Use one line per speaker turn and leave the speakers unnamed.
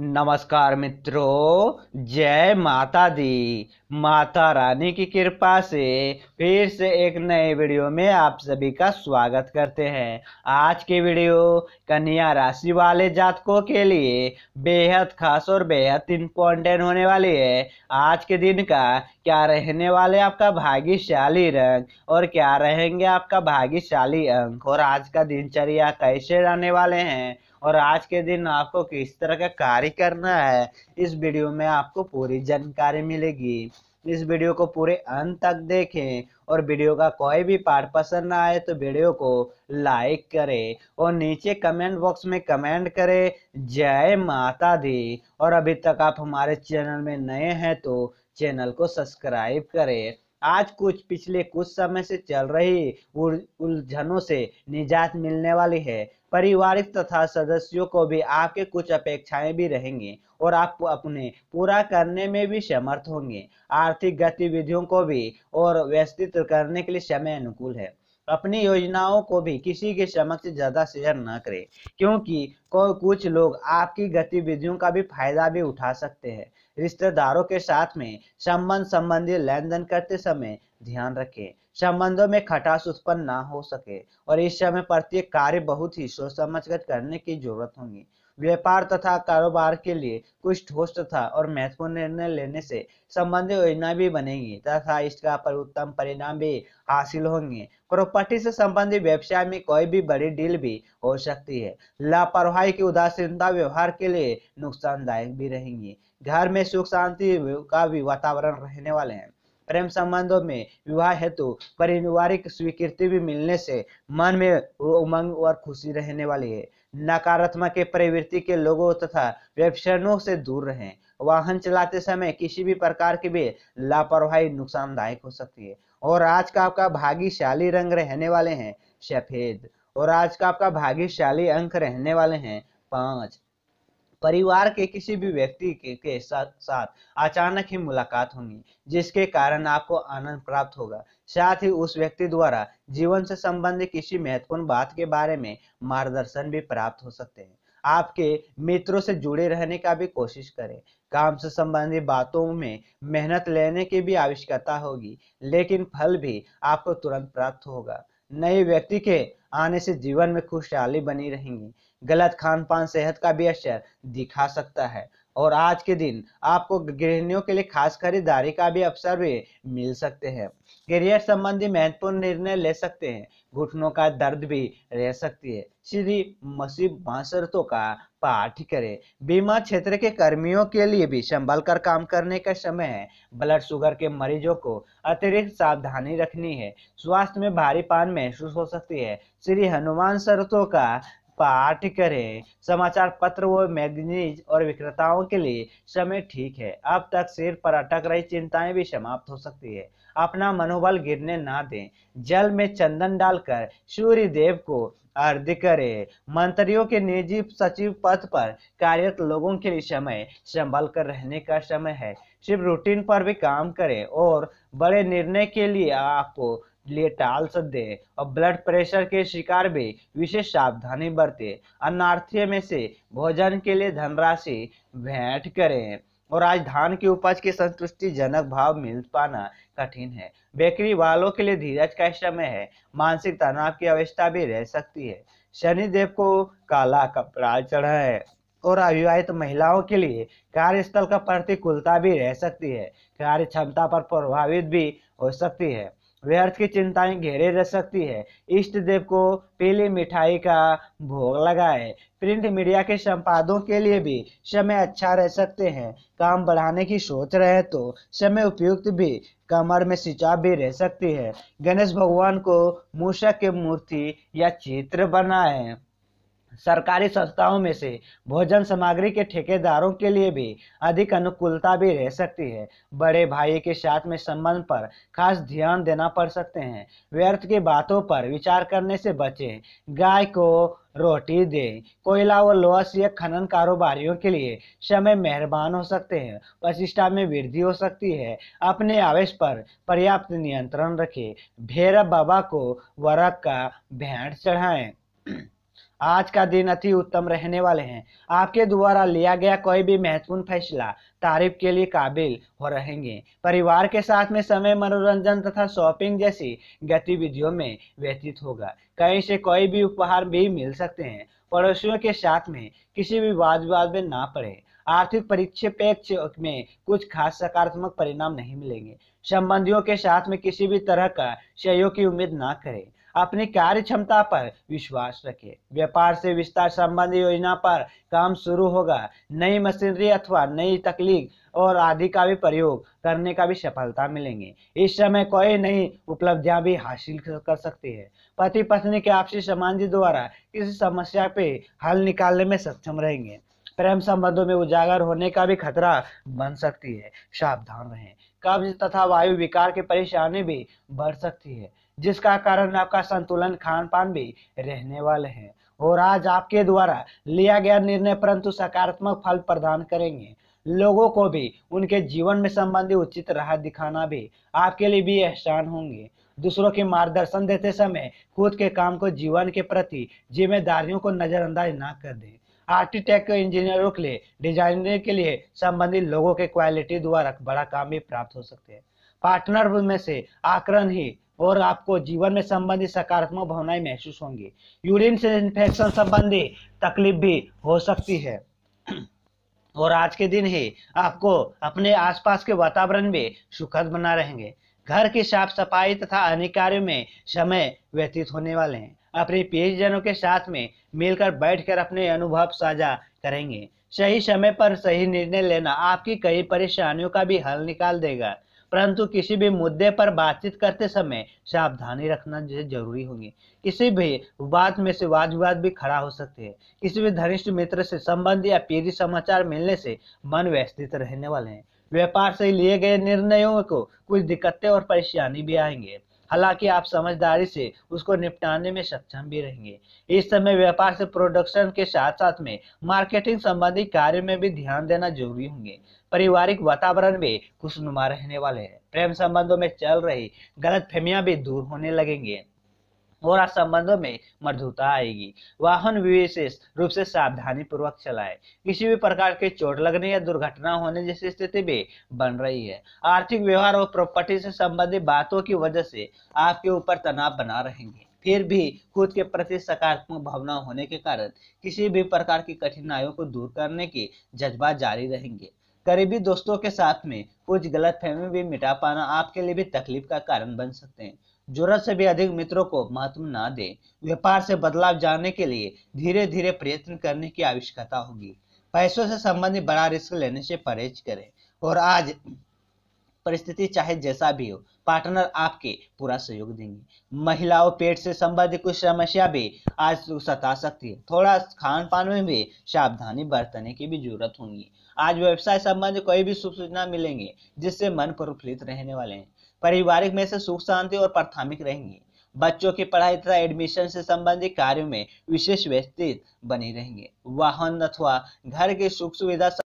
नमस्कार मित्रों जय माता दी माता रानी की कृपा से फिर से एक नए वीडियो में आप सभी का स्वागत करते हैं आज की वीडियो कन्या राशि वाले जातकों के लिए बेहद खास और बेहद इम्पोर्टेंट होने वाली है आज के दिन का क्या रहने वाले आपका भाग्यशाली रंग और क्या रहेंगे आपका भाग्यशाली अंक और आज का दिनचर्या कैसे रहने वाले हैं और आज के दिन आपको किस तरह का कार्य करना है इस वीडियो में आपको पूरी जानकारी मिलेगी इस वीडियो को पूरे अंत तक देखें और वीडियो का कोई भी पार्ट पसंद ना आए तो वीडियो को लाइक करें और नीचे कमेंट बॉक्स में कमेंट करें जय माता दी और अभी तक आप हमारे चैनल में नए हैं तो चैनल को सब्सक्राइब करें आज कुछ पिछले कुछ समय से चल रही उलझनों से निजात मिलने वाली है पारिवारिक तथा सदस्यों को भी आपके कुछ अपेक्षाएं भी रहेंगी और आप अपने पूरा करने में भी समर्थ होंगे आर्थिक गतिविधियों को भी और व्यस्तित करने के लिए समय अनुकूल है अपनी योजनाओं को भी किसी के समक्ष ज्यादा शेयर न करें क्योंकि कुछ लोग आपकी गतिविधियों का भी फायदा भी उठा सकते हैं रिश्तेदारों के साथ में संबंध संबंधी लेन देन करते समय ध्यान रखें संबंधों में खटास उत्पन्न ना हो सके और इस समय प्रत्येक कार्य बहुत ही सोच समझ कर करने की जरूरत होगी व्यापार तथा कारोबार के लिए कुछ ठोस तथा और महत्वपूर्ण निर्णय लेने से संबंधित योजना भी बनेगी तथा इसका पर उत्तम परिणाम भी हासिल होंगे प्रॉपर्टी से संबंधित व्यवसाय में कोई भी बड़ी डील भी हो सकती है लापरवाही की उदासीनता व्यवहार के लिए नुकसानदायक भी रहेंगी घर में सुख शांति का भी वातावरण रहने वाले हैं प्रेम संबंधों में विवाह हेतु परिवारिक स्वीकृति भी मिलने से मन में उमंग और खुशी रहने वाली है नकारात्मक प्रवृत्ति के लोगों तथा व्यवसायों से दूर रहें वाहन चलाते समय किसी भी प्रकार की भी लापरवाही नुकसानदायक हो सकती है और आज का आपका भाग्यशाली रंग रहने वाले हैं सफेद और आज का आपका भाग्यशाली अंक रहने वाले हैं पांच परिवार के किसी भी व्यक्ति के, के साथ, साथ अचानक ही मुलाकात होगी जिसके कारण आपको आनंद प्राप्त होगा साथ ही उस व्यक्ति द्वारा जीवन से संबंधित किसी महत्वपूर्ण बात के बारे में मार्गदर्शन भी प्राप्त हो सकते हैं आपके मित्रों से जुड़े रहने का भी कोशिश करें काम से संबंधित बातों में मेहनत लेने की भी आवश्यकता होगी लेकिन फल भी आपको तुरंत प्राप्त होगा नए व्यक्ति के आने से जीवन में खुशहाली बनी रहेंगी गलत खान पान सेहत का भी असर दिखा सकता है और आज के दिन आपको गृहिणियों के लिए खास खरीदारी का भी अवसर भी मिल सकते हैं करियर संबंधी महत्वपूर्ण निर्णय ले सकते हैं घुटनों का दर्द भी रह सकती है श्री मसीब मासरतों का पाठ करें बीमा क्षेत्र के कर्मियों के लिए भी संभल कर काम करने का समय है ब्लड शुगर के मरीजों को अतिरिक्त सावधानी रखनी है स्वास्थ्य में भारी पान महसूस हो सकती है श्री हनुमान सरतों का पाठ करें समाचार पत्र व मैगजीन और विक्रेताओं के लिए समय ठीक है अब तक सिर पर अटक रही चिंताएं भी समाप्त हो सकती है अपना मनोबल गिरने ना दें जल में चंदन डालकर सूर्य देव को अर्ध करें मंत्रियों के निजी सचिव पद पर कार्यरत लोगों के लिए समय संभाल कर रहने का समय है सिर्फ रूटीन पर भी काम करें और बड़े निर्णय के लिए आपको लिए टाल दें और ब्लड प्रेशर के शिकार भी विशेष सावधानी बरते अन्नार्थियों में से भोजन के लिए धनराशि भेंट करें और आज धान की उपज के संतुष्टि जनक भाव मिल पाना कठिन है बेकरी वालों के लिए धीरज का समय है मानसिक तनाव की अवस्था भी रह सकती है शनिदेव को काला कपड़ा चढ़ा है और अविवाहित महिलाओं के लिए कार्यस्थल का प्रतिकूलता भी रह सकती है कार्य क्षमता पर प्रभावित भी हो सकती है व्यर्थ की चिंताएं घेरे रह सकती है इष्ट देव को पीली मिठाई का भोग लगाए प्रिंट मीडिया के संपादों के लिए भी समय अच्छा रह सकते हैं काम बढ़ाने की सोच रहे तो समय उपयुक्त भी कमर में सिंचा भी रह सकती है गणेश भगवान को मूषक की मूर्ति या चित्र बनाए सरकारी संस्थाओं में से भोजन सामग्री के ठेकेदारों के लिए भी अधिक अनुकूलता भी रह सकती है बड़े भाई के साथ में संबंध पर खास ध्यान देना पड़ सकते हैं व्यर्थ की बातों पर विचार करने से बचें गाय को रोटी दे कोयला व लोअस या खनन कारोबारियों के लिए समय मेहरबान हो सकते हैं प्रतिष्ठा में वृद्धि हो सकती है अपने आवेश पर पर्याप्त नियंत्रण रखें भैरव बाबा को वरक का भेंट चढ़ाएं आज का दिन अति उत्तम रहने वाले हैं आपके द्वारा लिया गया कोई भी महत्वपूर्ण फैसला तारीफ के लिए काबिल हो रहेंगे परिवार के साथ में समय मनोरंजन तथा शॉपिंग जैसी गतिविधियों में व्यतीत होगा कहीं से कोई भी उपहार भी मिल सकते हैं पड़ोसियों के साथ में किसी भी वाद विवाद में ना पड़े आर्थिक परिक्षेपेक्ष में कुछ खास सकारात्मक परिणाम नहीं मिलेंगे संबंधियों के साथ में किसी भी तरह का सहयोग की उम्मीद ना करें अपनी कार्य क्षमता पर विश्वास रखें व्यापार से विस्तार संबंधी योजना पर काम शुरू होगा नई मशीनरी अथवा नई तकनीक और आदि का भी प्रयोग करने का भी सफलता मिलेंगे इस समय कोई नई उपलब्धियां भी हासिल कर सकती है पति पत्नी के आपसी समाधि द्वारा किसी समस्या पे हल निकालने में सक्षम रहेंगे प्रेम संबंधों में उजागर होने का भी खतरा बन सकती है सावधान रहें कब्ज तथा वायु विकार की परेशानी भी बढ़ सकती है जिसका कारण आपका संतुलन खान पान भी रहने वाले हैं और आज आपके द्वारा लिया गया निर्णय परंतु सकारात्मक फल प्रदान करेंगे लोगों को भी उनके जीवन में संबंधी उचित राह दिखाना भी आपके लिए भी एहसान होंगे दूसरों के मार्गदर्शन देते समय खुद के काम को जीवन के प्रति जिम्मेदारियों को नजरअंदाज ना कर दें आर्किटेक्ट इंजीनियरों के लिए डिजाइनर के लिए संबंधित लोगों के क्वालिटी द्वारा बड़ा काम भी प्राप्त हो सकते हैं पार्टनर में से आकरण ही और आपको जीवन में संबंधित सकारात्मक भावनाएं महसूस होंगी यूरिन से इन्फेक्शन संबंधी तकलीफ भी हो सकती है और आज के दिन ही आपको अपने आसपास के वातावरण में सुखद बना रहेंगे घर की साफ सफाई तथा अन्य कार्यो में समय व्यतीत होने वाले हैं अपने प्रियजनों के साथ में मिलकर बैठकर अपने अनुभव साझा करेंगे सही समय पर सही निर्णय लेना आपकी कई परेशानियों का भी हल निकाल देगा परंतु किसी भी मुद्दे पर बातचीत करते समय सावधानी रखना जरूरी होंगे किसी भी बात में से वाद विवाद भी खड़ा हो सकते हैं किसी भी धनिष्ठ मित्र से संबंध या पीढ़ी समाचार मिलने से मन व्यस्तित रहने वाले हैं व्यापार से लिए गए निर्णयों को कुछ दिक्कतें और परेशानी भी आएंगे हालांकि आप समझदारी से उसको निपटाने में सक्षम भी रहेंगे इस समय व्यापार से प्रोडक्शन के साथ साथ में मार्केटिंग संबंधी कार्य में भी ध्यान देना जरूरी होंगे पारिवारिक वातावरण भी खुशनुमा रहने वाले हैं प्रेम संबंधों में चल रही गलत फहमियां भी दूर होने लगेंगे मोरा संबंधों में मृदुता आएगी वाहन विशेष रूप से सावधानी पूर्वक चलाए किसी भी प्रकार के चोट लगने या दुर्घटना होने जैसी स्थिति भी बन रही है आर्थिक व्यवहार और प्रॉपर्टी से संबंधित बातों की वजह से आपके ऊपर तनाव बना रहेंगे फिर भी खुद के प्रति सकारात्मक भावना होने के कारण किसी भी प्रकार की कठिनाइयों को दूर करने के जज्बा जारी रहेंगे करीबी दोस्तों के साथ में कुछ गलत फहमी भी मिटा पाना आपके लिए भी तकलीफ का कारण बन सकते हैं जरूरत से भी अधिक मित्रों को महत्व न दे व्यापार से बदलाव जानने के लिए धीरे धीरे प्रयत्न करने की आवश्यकता होगी पैसों से संबंधित बड़ा रिस्क लेने से परहेज करें और आज परिस्थिति चाहे जैसा भी हो पार्टनर आपके पूरा सहयोग देंगे महिलाओं पेट से संबंधित कुछ समस्या भी आज सता सकती है थोड़ा खान पान में भी सावधानी बरतने की भी जरूरत होगी आज व्यवसाय संबंधित कोई भी शुभ सूचना मिलेंगे जिससे मन प्रफुल्लित रहने वाले हैं पारिवारिक में से सुख शांति और प्राथमिक रहेंगी बच्चों की पढ़ाई तथा एडमिशन से संबंधित कार्यों में विशेष व्यस्त बने रहेंगे वाहन अथवा घर की सुख सुविधा